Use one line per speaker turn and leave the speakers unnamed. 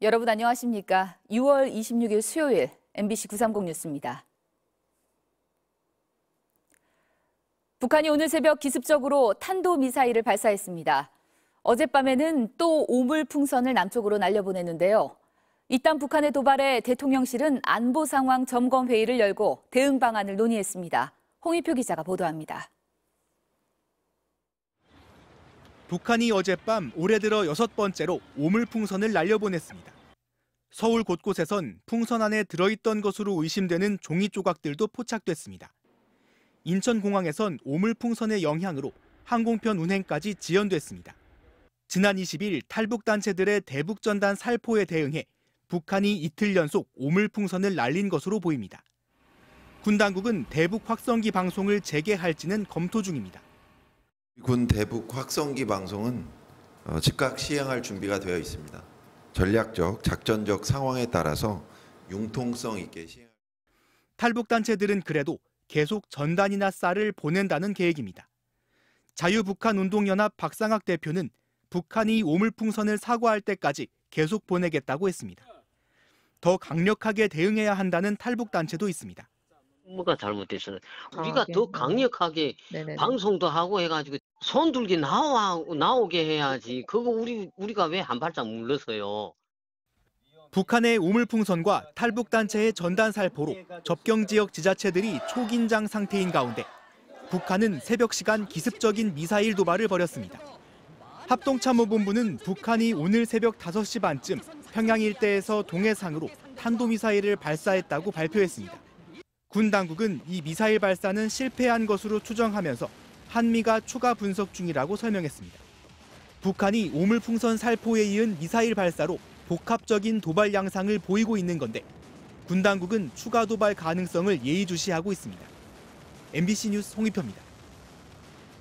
여러분 안녕하십니까? 6월 26일 수요일 MBC 930 뉴스입니다. 북한이 오늘 새벽 기습적으로 탄도미사일을 발사했습니다. 어젯밤에는 또 오물풍선을 남쪽으로 날려보냈는데요. 이딴 북한의 도발에 대통령실은 안보 상황 점검 회의를 열고 대응 방안을 논의했습니다. 홍의표 기자가 보도합니다.
북한이 어젯밤 올해 들어 여섯 번째로 오물풍선을 날려보냈습니다. 서울 곳곳에선 풍선 안에 들어있던 것으로 의심되는 종이 조각들도 포착됐습니다. 인천공항에선 오물풍선의 영향으로 항공편 운행까지 지연됐습니다. 지난 20일 탈북단체들의 대북전단 살포에 대응해 북한이 이틀 연속 오물풍선을 날린 것으로 보입니다. 군 당국은 대북 확성기 방송을 재개할지는 검토 중입니다. 군 대북 확성기 방송은 어, 즉각 시행할 준비가 되어 있습니다. 전략적, 작전적 상황에 따라서 융통성 있게 시행. 탈북 단체들은 그래도 계속 전단이나 쌀을 보낸다는 계획입니다. 자유북한 운동연합 박상학 대표는 북한이 오물풍선을 사과할 때까지 계속 보내겠다고 했습니다. 더 강력하게 대응해야 한다는 탈북 단체도 있습니다.
뭐가 잘못됐어 아, 우리가 아, 더 강력하게 네네. 방송도 하고 해가지고 손들기 나와 나오게 해야지. 그거 우리 우리가 왜 한 발짝 물러서요?
북한의 우물풍선과 탈북단체의 전단살포로 접경 지역 지자체들이 초긴장 상태인 가운데 북한은 새벽 시간 기습적인 미사일 도발을 벌였습니다. 합동참모본부는 북한이 오늘 새벽 5시 반쯤 평양 일대에서 동해상으로 탄도미사일을 발사했다고 발표했습니다. 군 당국은 이 미사일 발사는 실패한 것으로 추정하면서 한미가 추가 분석 중이라고 설명했습니다. 북한이 오물풍선 살포에 이은 미사일 발사로 복합적인 도발 양상을 보이고 있는 건데 군 당국은 추가 도발 가능성을 예의주시하고 있습니다. MBC 뉴스 홍희표입니다.